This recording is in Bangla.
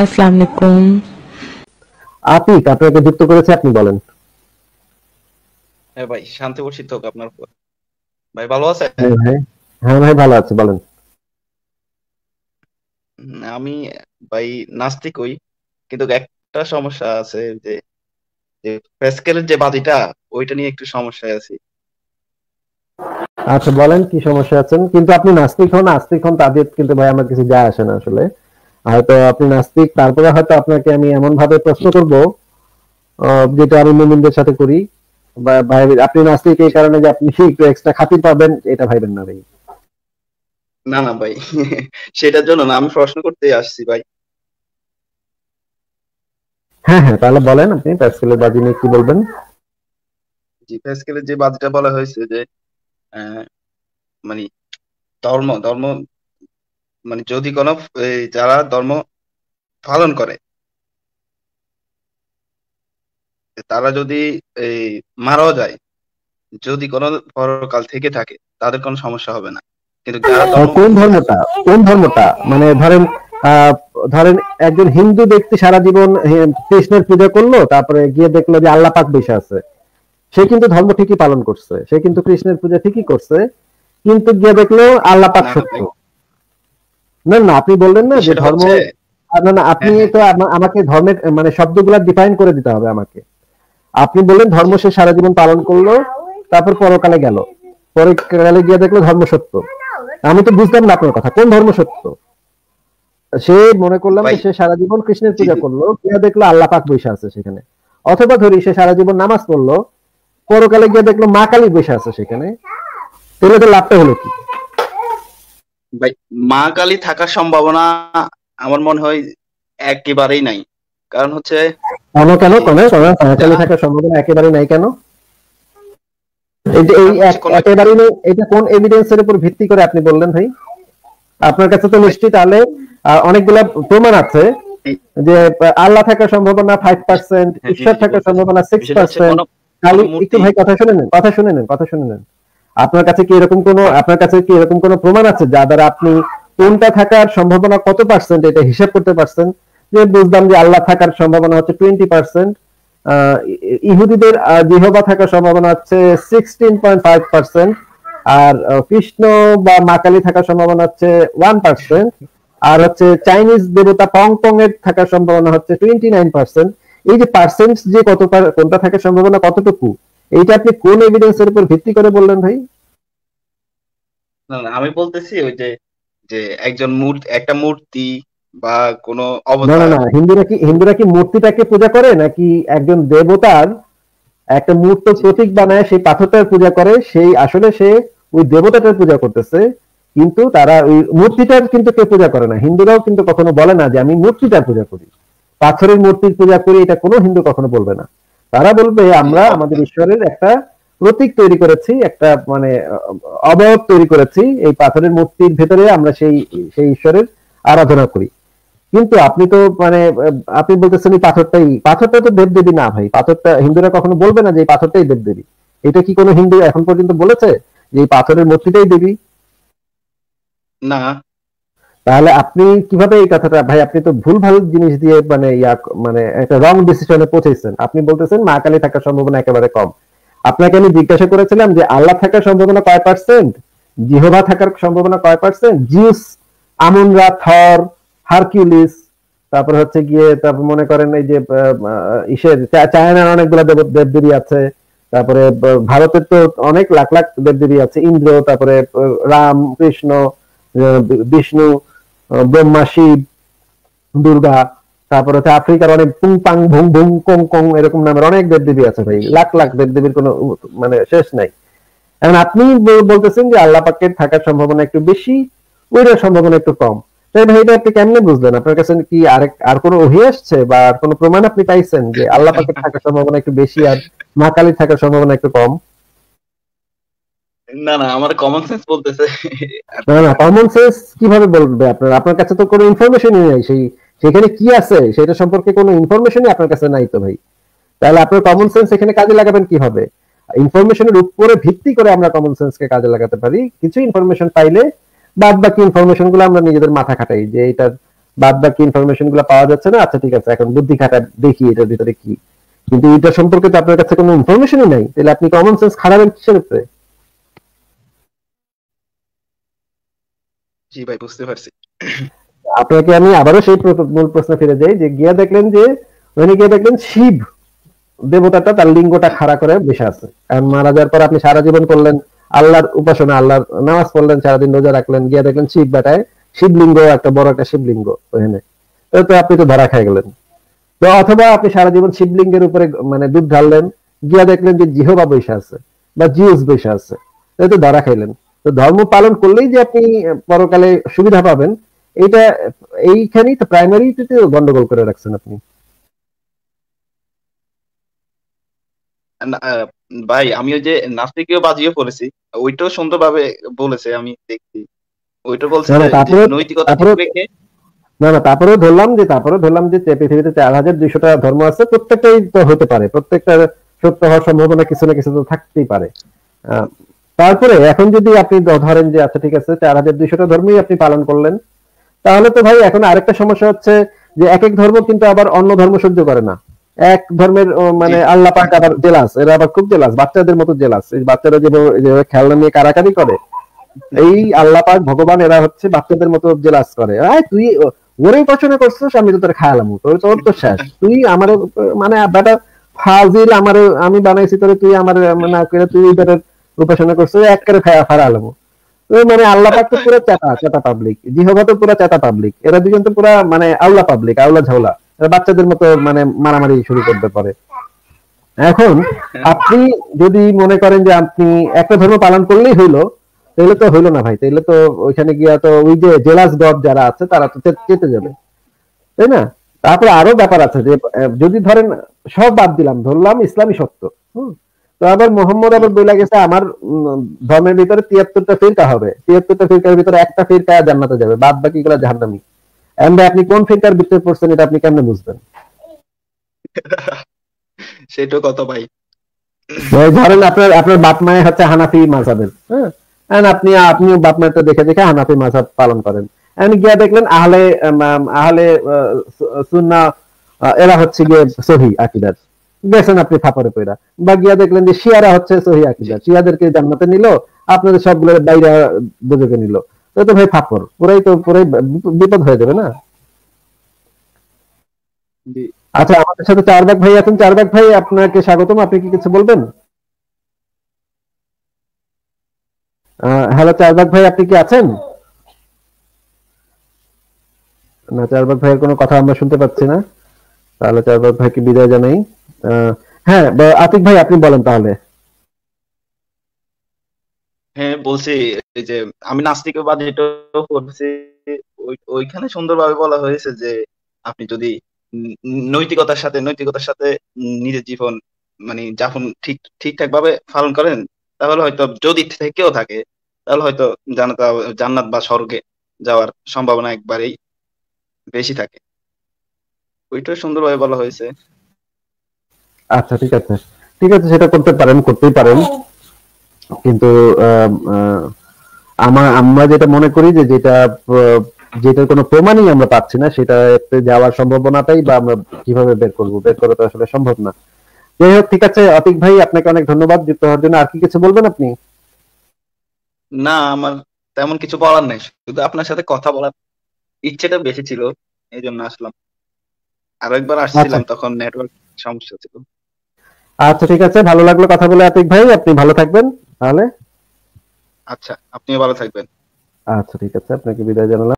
আসসালামু আলাইকুম আতিক আপনাকে যুক্ত করেছে আপনি বলেন হ্যাঁ ভাই শান্তি বর্ষিত হোক আপনার ভাই ভালো আছেন হ্যাঁ ভাই হ্যাঁ ভালো আছে বলেন আমি ভাই নাস্তিক হই কিন্তু একটা সমস্যা আছে যে যে যে বাদিটা ওইটা নিয়ে একটু সমস্যায় আছি আচ্ছা বলেন কি সমস্যা আছেন কিন্তু আপনি নাস্তিক হন নাস্তিক হন তাদের কিন্তু ভাই আমার কিছু যায় আসে না আসলে হয়তো আপনি নাস্তিক তারপরে হয়তো আপনাকে আমি এমন ভাবে প্রশ্ন করব যেটা আমি মুমিনদের সাথে করি আপনি নাস্তিক এই কারণে যে আপনি একটু এক্সট্রা খাতির পাবেন এটা ভাইবেন না ভাই না না ভাই সেটার জন্য না আমি প্রশ্ন করতে আসছি ভাই হ্যাঁ হ্যাঁ তাহলে বলেন আপনি প্যাসকেলের বাজি নিয়ে কি বলবেন জি প্যাসকেলের যে বাজিটা বলা হয়েছে যে মানে ধর্ম ধর্ম মানে যদি কোনো যারা ধর্ম পালন করে তারা যদি এই মারাও যায় যদি কোন পরকাল থেকে থাকে তাদের কোনো সমস্যা হবে না কিন্তু কোন ধর্মটা কোন ধর্মটা মানে ধরেন ধরেন একজন হিন্দু ব্যক্তি সারা জীবন কৃষ্ণের পূজা করলো তারপরে গিয়ে দেখলো যে আল্লাহ পাক বেশি আছে সে কিন্তু ধর্ম ঠিকই পালন করছে সে কিন্তু কৃষ্ণের পূজা ঠিকই করছে কিন্তু গিয়ে দেখলো আল্লাহ পাক সত্য না না আপনি বললেন না যে ধর্ম না না আপনি হ্যাঁ, তো আমাকে ধর্মের মানে শব্দগুলা ডিফাইন করে দিতে হবে আমাকে আপনি বললেন ধর্ম সে সারা জীবন পালন করলো তারপর পরকালে গেল পরকালে গিয়ে দেখলো ধর্ম সত্য আমি তো বুঝতাম না আপনার কথা কোন ধর্ম সত্য সে মনে করলাম সে সারা জীবন কৃষ্ণের পূজা করলো গিয়ে দেখলো আল্লাহ পাক বৈশা আছে সেখানে অথবা ধরি সে সারা জীবন নামাজ পড়লো পরকালে গিয়ে দেখলো মা কালী বৈশা আছে সেখানে তাহলে তো লাভটা হলো কি ভাই মা কালী থাকার সম্ভাবনা আমার মনে হয় একেবারেই নাই কারণ হচ্ছে কেন কেন মা কালী থাকার সম্ভাবনা একেবারেই নাই কেন এই একেবারেই নেই এটা কোন এভিডেন্সের উপর ভিত্তি করে আপনি বললেন ভাই আপনার কাছে তো নিশ্চিত তাহলে অনেকগুলা প্রমাণ আছে যে আল্লাহ থাকার সম্ভাবনা ফাইভ হ্যাঁ, পার্সেন্ট হ্যাঁ, ঈশ্বর হ্যাঁ, থাকার সম্ভাবনা সিক্স পার্সেন্ট একটু ভাই কথা শুনে নেন কথা শুনে নেন কথা শুনে নেন আপনার কাছে কি এরকম কোনো আপনার কাছে কি এরকম কোনো প্রমাণ আছে যা দ্বারা আপনি কোনটা থাকার সম্ভাবনা কত পার্সেন্ট এটা হিসাব করতে পারছেন যে বুঝলাম যে আল্লাহ থাকার সম্ভাবনা হচ্ছে টোয়েন্টি পার্সেন্ট ইহুদিদের জিহবা থাকার সম্ভাবনা হচ্ছে সিক্সটিন পয়েন্ট ফাইভ পার্সেন্ট আর কৃষ্ণ বা মাকালি থাকার সম্ভাবনা হচ্ছে ওয়ান পার্সেন্ট আর হচ্ছে চাইনিজ দেবতা পং পং এর থাকার সম্ভাবনা হচ্ছে টোয়েন্টি নাইন পার্সেন্ট এই যে পার্সেন্ট যে কত কোনটা থাকার সম্ভাবনা কতটুকু এইটা আপনি কোন এভিডেন্সের উপর ভিত্তি করে বললেন ভাই আমি বলতেছি ওই যে যে একজন মূর্তি একটা মূর্তি বা কোন অবতার না না হিন্দুরা কি হিন্দুরা কি মূর্তিটাকে পূজা করে নাকি একজন দেবতার একটা মূর্ত প্রতীক বানায় সেই পাথরটার পূজা করে সেই আসলে সে ওই দেবতাটার পূজা করতেছে কিন্তু তারা ওই মূর্তিটার কিন্তু কেউ পূজা করে না হিন্দুরাও কিন্তু কখনো বলে না যে আমি মূর্তিটার পূজা করি পাথরের মূর্তির পূজা করি এটা কোনো হিন্দু কখনো বলবে না তারা বলবে আমরা আমাদের ঈশ্বরের একটা প্রতীক তৈরি করেছি একটা মানে অবয়ব তৈরি করেছি এই পাথরের মূর্তির ভেতরে আমরা সেই সেই ঈশ্বরের আরাধনা করি কিন্তু আপনি তো মানে আপনি বলতেছেন এই পাথরটাই পাথরটা তো দেবী না ভাই পাথরটা হিন্দুরা কখনো বলবে না যে এই পাথরটাই দেবী এটা কি কোনো হিন্দু এখন পর্যন্ত বলেছে যে এই পাথরের মূর্তিটাই দেবী না তাহলে আপনি কিভাবে এই কথাটা ভাই আপনি তো ভুল ভাল জিনিস দিয়ে মানে ইয়া মানে একটা রং ডিসিশনে পৌঁছেছেন আপনি বলতেছেন মা কালী থাকার সম্ভাবনা একেবারে কম আপনাকে আমি জিজ্ঞাসা করেছিলাম যে আল্লাহ থাকার সম্ভাবনা কয় পার্সেন্ট জিহবা থাকার সম্ভাবনা কয় percent Zeus Amun Ra Thor Hercules তারপর হচ্ছে গিয়ে তারপর মনে করেন এই যে ইসের চায়নার অনেকগুলো দেব দেবদেবী আছে তারপরে ভারতের তো অনেক লাখ লাখ দেবদেবী আছে ইন্দ্র তারপরে রাম কৃষ্ণ বিষ্ণু ব্রহ্মা শিব দুর্গা তারপর হচ্ছে আফ্রিকার অনেক পুং পাং ভুং ভুং কং কং এরকম নামের অনেক দেবী আছে ভাই লাখ লাখ দেবীর কোনো মানে শেষ নাই এখন আপনি বলতেছেন যে আল্লাহ পাকের থাকার সম্ভাবনা একটু বেশি ওইটার সম্ভাবনা একটু কম তাই ভাই এটা আপনি কেমনে বুঝলেন আপনার কাছে কি আরেক আর কোনো ওহি আসছে বা আর কোনো প্রমাণ আপনি পাইছেন যে আল্লাহ পাকের থাকার সম্ভাবনা একটু বেশি আর মা কালী থাকার সম্ভাবনা একটু কম না না আমার কমন সেন্স বলতেছে না না কমন সেন্স কিভাবে বলবে আপনার আপনার কাছে তো কোনো ইনফরমেশনই নাই সেই সেখানে কি আছে সেটা সম্পর্কে কোনো ইনফরমেশনই আপনার কাছে নাই তো ভাই তাহলে আপনার কমন সেন্স এখানে কাজে লাগাবেন কিভাবে ইনফরমেশনের উপরে ভিত্তি করে আমরা কমন কাজে লাগাতে পারি কিছু ইনফরমেশন পাইলে বাদ বাকি ইনফরমেশন গুলো আমরা নিজেদের মাথা খাটাই যে এটা বাদ বাকি ইনফরমেশন গুলো পাওয়া যাচ্ছে না আচ্ছা ঠিক আছে এখন বুদ্ধি খাটা দেখি এটার ভিতরে কি কিন্তু এটা সম্পর্কে তো আপনার কাছে কোনো ইনফরমেশনই নাই তাহলে আপনি কমন সেন্স খাটাবেন কিসের উপরে জি ভাই বুঝতে পারছি আপনাকে আমি আবারও সেই মূল প্রশ্ন ফিরে যাই যে গিয়া দেখলেন যে গিয়ে দেখলেন শিব দেবতাটা তার লিঙ্গটা খাড়া করে বসে আছে মারা যাওয়ার পর আপনি সারা জীবন করলেন আল্লাহর উপাসনা আল্লাহর নামাজ পড়লেন সারাদিন রোজা রাখলেন গিয়া দেখলেন শিব বেটায় শিবলিঙ্গ একটা বড় একটা শিবলিঙ্গ ওখানে তো আপনি তো ধরা খাই গেলেন তো অথবা আপনি সারা জীবন শিবলিঙ্গের উপরে মানে দুধ ঢাললেন গিয়া দেখলেন যে জিহবা বৈশা আছে বা জিউস বৈশা আছে তো ধরা খাইলেন তো ধর্ম পালন করলেই যে আপনি পরকালে সুবিধা পাবেন এটা এইখানেই তো প্রাইমারিতে গন্ডগোল করে রাখছেন আপনি ভাই আমি ওই যে নাস্তিকীয় বাজিয়ে পড়েছি ওইটাও সুন্দরভাবে বলেছে আমি দেখছি ওইটা বলছে নৈতিকতা না না তারপরে ধরলাম যে তারপরে ধরলাম যে পৃথিবীতে চার হাজার দুইশোটা ধর্ম আছে প্রত্যেকটাই তো হতে পারে প্রত্যেকটা সত্য হওয়ার সম্ভাবনা কিছু না কিছু তো থাকতেই পারে তারপরে এখন যদি আপনি ধরেন যে আচ্ছা ঠিক আছে চার হাজার দুইশোটা ধর্মই আপনি পালন করলেন তাহলে তো ভাই এখন আরেকটা সমস্যা হচ্ছে যে এক এক ধর্ম কিন্তু আবার অন্য ধর্ম সহ্য করে না এক ধর্মের মানে আল্লাহ পাক আবার জেলাস এরা আবার খুব জেলাস বাচ্চাদের মতো জেলাস এই বাচ্চারা যেভাবে খেলনা নিয়ে কারাকারি করে এই আল্লাহ পাক ভগবান এরা হচ্ছে বাচ্চাদের মতো জেলাস করে আয় তুই ওরে পছন্দ করছিস আমি তো তোর খাওয়ালাম তোর তোর তো শেষ তুই আমার মানে ফাজিল আমার আমি বানাইছি তোরে তুই আমার মানে তুই বেটার উপাসনা করছে একবারে ফারা আলমো মানে আল্লাহ পাক তো পুরো চাতা চাতা পাবলিক জিহবা তো পুরো চাতা পাবলিক এরা দুজন তো পুরো মানে আউলা পাবলিক আউলা ঝাউলা এরা বাচ্চাদের মতো মানে মারামারি শুরু করতে পারে এখন আপনি যদি মনে করেন যে আপনি একটা ধর্ম পালন করলেই হইলো তাহলে তো হইলো না ভাই তাহলে তো ওইখানে গিয়া তো ওই যে জেলাস গড যারা আছে তারা তো চেতে যাবে তাই না তারপরে আরো ব্যাপার আছে যে যদি ধরেন সব বাদ দিলাম ধরলাম ইসলামী সত্য হম তো আবার মোহাম্মদ আবার বলে গেছে আমার ধর্মের ভিতরে তিয়াত্তরটা ফিরকা হবে তিয়াত্তরটা ফিরকার ভিতরে একটা ফিরকা জান্নাতে যাবে বাদ বাকি গুলা জাহান্নামি এন্ড আপনি কোন ফিরকার ভিতরে পড়ছেন এটা আপনি কেমনে বুঝবেন সেটা কত ভাই ধরেন আপনার আপনার বাপ মায়ের হচ্ছে হানাফি মাঝাবের হ্যাঁ আপনি আপনিও বাপ মায়েরটা দেখে দেখে হানাফি মাঝাব পালন করেন এন্ড গিয়া দেখলেন আহলে আহলে সুন্না এরা হচ্ছে গিয়ে সহি আকিদার গেছেন আপনি থাপরে পয়রা বা গিয়া দেখলেন যে শিয়ারা হচ্ছে সহি আকিদা শিয়াদেরকে জান্নাতে নিল আপনাদের সবগুলো বাইরা দুজকে নিল তো তো ভাই থাপর পুরাই তো পুরাই বিপদ হয়ে যাবে না আচ্ছা আমাদের সাথে চার ভাগ ভাই আছেন চার ভাগ ভাই আপনাকে স্বাগতম আপনি কি কিছু বলবেন হ্যালো চার ভাগ ভাই আপনি কি আছেন না চার ভাগ ভাইয়ের কোনো কথা আমরা শুনতে পাচ্ছি না তাহলে তো ভাইকে বিদায় জানাই হ্যাঁ আতিক ভাই আপনি বলেন তাহলে হ্যাঁ বলছি যে আমি নাস্তিকবাদ এটা বলছি ওইখানে সুন্দরভাবে বলা হয়েছে যে আপনি যদি নৈতিকতার সাথে নৈতিকতার সাথে নিজের জীবন মানে যাপন ঠিক ঠিকঠাক ভাবে পালন করেন তাহলে হয়তো যদি থেকেও থাকে তাহলে হয়তো জান্নাত জান্নাত বা স্বর্গে যাওয়ার সম্ভাবনা একবারেই বেশি থাকে ওইটা সুন্দরভাবে বলা হয়েছে আচ্ছা ঠিক আছে ঠিক আছে সেটা করতে পারেন করতেই পারেন কিন্তু আমার আমরা যেটা মনে করি যে যেটা যেটার কোনো প্রমাণই আমরা পাচ্ছি না সেটা যাওয়ার সম্ভাবনাটাই বা আমরা কিভাবে বের করব বের করা তো আসলে সম্ভব না যাই হোক ঠিক আছে অতিক ভাই আপনাকে অনেক ধন্যবাদ যুক্ত হওয়ার জন্য আর কি কিছু বলবেন আপনি না আমার তেমন কিছু বলার নাই শুধু আপনার সাথে কথা বলার ইচ্ছেটা বেশি ছিল এই জন্য আসলাম আরেকবার আচ্ছা। আসছিলাম তখন নেটওয়ার্ক সমস্যা ছিল আচ্ছা ঠিক আছে ভালো লাগলো কথা বলে আতিক ভাই আপনি ভালো থাকবেন তাহলে আচ্ছা আপনিও ভালো থাকবেন আচ্ছা ঠিক আছে আপনাকে বিদায় জানালাম